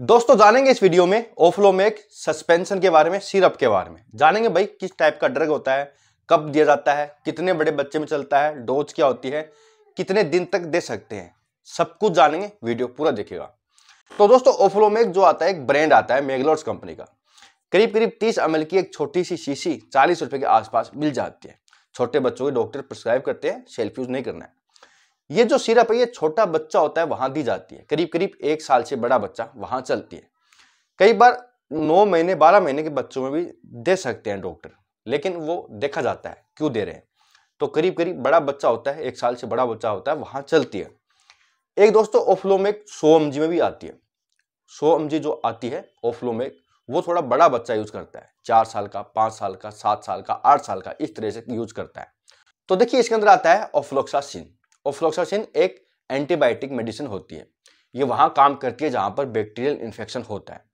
दोस्तों जानेंगे इस वीडियो में ओफ्लोमेक सस्पेंशन के बारे में सिरप के बारे में जानेंगे भाई किस टाइप का ड्रग होता है कब दिया जाता है कितने बड़े बच्चे में चलता है डोज क्या होती है कितने दिन तक दे सकते हैं सब कुछ जानेंगे वीडियो पूरा देखिएगा तो दोस्तों ओफ्लोमेक जो आता है एक ब्रांड आता है मेगलोर्स कंपनी का करीब करीब तीस एम की एक छोटी सी शीशी चालीस रुपए के आसपास मिल जाती है छोटे बच्चों के डॉक्टर प्रिस्क्राइब करते हैं सेल्फ यूज नहीं करना है ये जो सिरप है ये छोटा बच्चा होता है वहां दी जाती है करीब करीब एक साल से बड़ा बच्चा वहां चलती है कई बार नौ महीने बारह महीने के बच्चों में भी दे सकते हैं डॉक्टर लेकिन वो देखा जाता है क्यों दे रहे हैं तो करीब करीब बड़ा बच्चा होता है एक साल से बड़ा बच्चा होता है वहां चलती है एक दोस्तों ओफ्लोमेक सो एम में भी आती है सो एम जो आती है ओफ्लोमेक वो थोड़ा बड़ा बच्चा यूज करता है चार साल का पांच साल का सात साल का आठ साल का इस तरह से यूज करता है तो देखिए इसके अंदर आता है ओफ्लोक्सासिन और फ्लोक्सासिन एक एंटीबायोटिक मेडिसिन होती है ये वहाँ काम करती है जहाँ पर बैक्टीरियल इन्फेक्शन होता है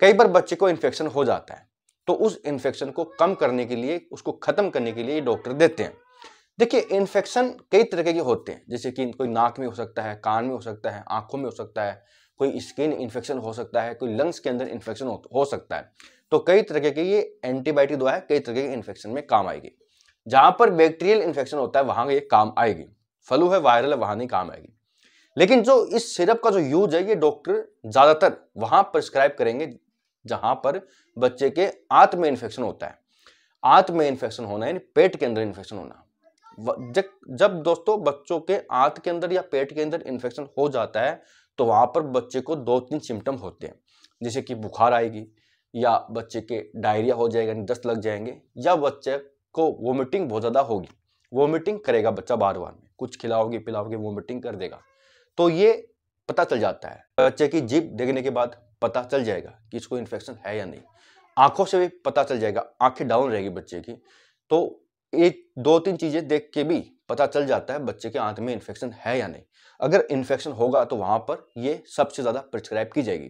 कई बार बच्चे को इन्फेक्शन हो जाता है तो उस इन्फेक्शन को कम करने के लिए उसको ख़त्म करने के लिए डॉक्टर देते हैं देखिए इन्फेक्शन कई तरह के होते हैं जैसे कि कोई नाक में हो सकता है कान में हो सकता है आंखों में हो सकता है कोई स्किन इन्फेक्शन हो सकता है कोई लंग्स के अंदर इन्फेक्शन हो, सकता है तो कई तरह के ये एंटीबायोटिक दवा है कई तरह के इन्फेक्शन में काम आएगी जहाँ पर बैक्टीरियल इन्फेक्शन होता है वहाँ ये काम आएगी फ्लू है वायरल है वहां नहीं काम आएगी लेकिन जो इस सिरप का जो यूज है ये डॉक्टर ज्यादातर वहां प्रिस्क्राइब करेंगे जहां पर बच्चे के आंत में इन्फेक्शन होता है आंत में इन्फेक्शन होना यानी पेट के अंदर इन्फेक्शन होना जब दोस्तों बच्चों के आंत के अंदर या पेट के अंदर इन्फेक्शन हो जाता है तो वहां पर बच्चे को दो तीन सिम्टम होते हैं जैसे कि बुखार आएगी या बच्चे के डायरिया हो जाएगा दस्त लग जाएंगे या बच्चे को वोमिटिंग बहुत ज़्यादा होगी वोमिटिंग करेगा बच्चा बार बार में कुछ खिलाओगे पिलाओगे वोमिटिंग कर देगा तो ये पता चल जाता है बच्चे की जीप देखने के बाद पता चल जाएगा कि इसको इन्फेक्शन है या नहीं आंखों से भी पता चल जाएगा आंखें डाउन रहेगी बच्चे की तो ये दो तीन चीज़ें देख के भी पता चल जाता है बच्चे के आंत में इन्फेक्शन है या नहीं अगर इन्फेक्शन होगा तो वहाँ पर ये सबसे ज़्यादा प्रिस्क्राइब की जाएगी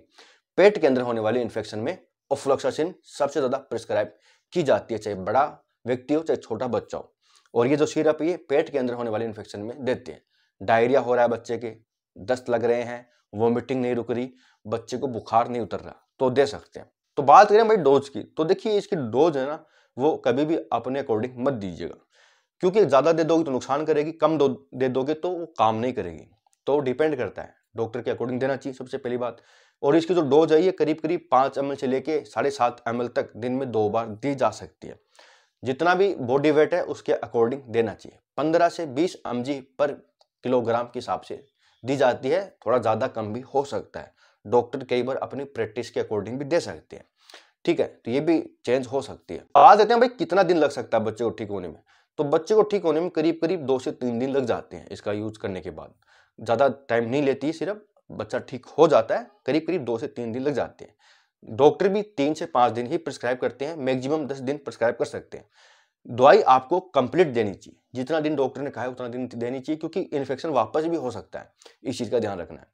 पेट के अंदर होने वाले इन्फेक्शन में ओफ्लोक्सासिन सबसे ज़्यादा प्रिस्क्राइब की जाती है चाहे बड़ा व्यक्ति हो चाहे छोटा बच्चा हो और ये जो सिरप ये पेट के अंदर होने वाले इन्फेक्शन में देते हैं डायरिया हो रहा है बच्चे के दस्त लग रहे हैं वॉमिटिंग नहीं रुक रही बच्चे को बुखार नहीं उतर रहा तो दे सकते हैं तो बात करें भाई डोज की तो देखिए इसकी डोज है ना वो कभी भी अपने अकॉर्डिंग मत दीजिएगा क्योंकि ज़्यादा दे दोगे तो नुकसान करेगी कम दो दे दोगे तो वो काम नहीं करेगी तो डिपेंड करता है डॉक्टर के अकॉर्डिंग देना चाहिए सबसे पहली बात और इसकी जो डोज है ये करीब करीब पाँच एम से लेके साढ़े सात एम तक दिन में दो बार दी जा सकती है जितना भी बॉडी वेट है उसके अकॉर्डिंग देना चाहिए पंद्रह से बीस एम पर किलोग्राम के हिसाब से दी जाती है थोड़ा ज़्यादा कम भी हो सकता है डॉक्टर कई बार अपनी प्रैक्टिस के अकॉर्डिंग भी दे सकते हैं ठीक है तो ये भी चेंज हो सकती है आ देते हैं भाई कितना दिन लग सकता है बच्चे को ठीक होने में तो बच्चे को ठीक होने में करीब करीब दो से तीन दिन लग जाते हैं इसका यूज करने के बाद ज़्यादा टाइम नहीं लेती सिर्फ बच्चा ठीक हो जाता है करीब करीब दो से तीन दिन लग जाते हैं डॉक्टर भी तीन से पाँच दिन ही प्रिस्क्राइब करते हैं मैक्सिमम दस दिन प्रिस्क्राइब कर सकते हैं दवाई आपको कंप्लीट देनी चाहिए जितना दिन डॉक्टर ने कहा है उतना दिन देनी चाहिए क्योंकि इन्फेक्शन वापस भी हो सकता है इस चीज़ का ध्यान रखना है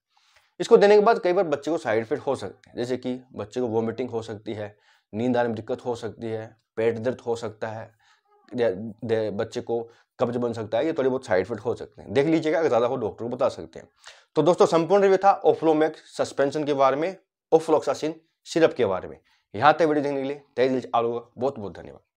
इसको देने के बाद कई बार बच्चे को साइड इफेक्ट हो सकते हैं जैसे कि बच्चे को वॉमिटिंग हो सकती है नींद आने में दिक्कत हो सकती है पेट दर्द हो सकता है बच्चे को कब्ज बन सकता है ये थोड़े बहुत साइड इफेक्ट हो सकते हैं देख लीजिएगा अगर ज़्यादा हो डॉक्टर को बता सकते हैं तो दोस्तों संपूर्ण रिव्यू था ओफ्लोमैक्स सस्पेंशन के बारे में ओफ्लोक्सासिन सिरप के बारे में यहाँ तक वीडियो देखने के लिए तय दिल से आलूगा बहुत बहुत धन्यवाद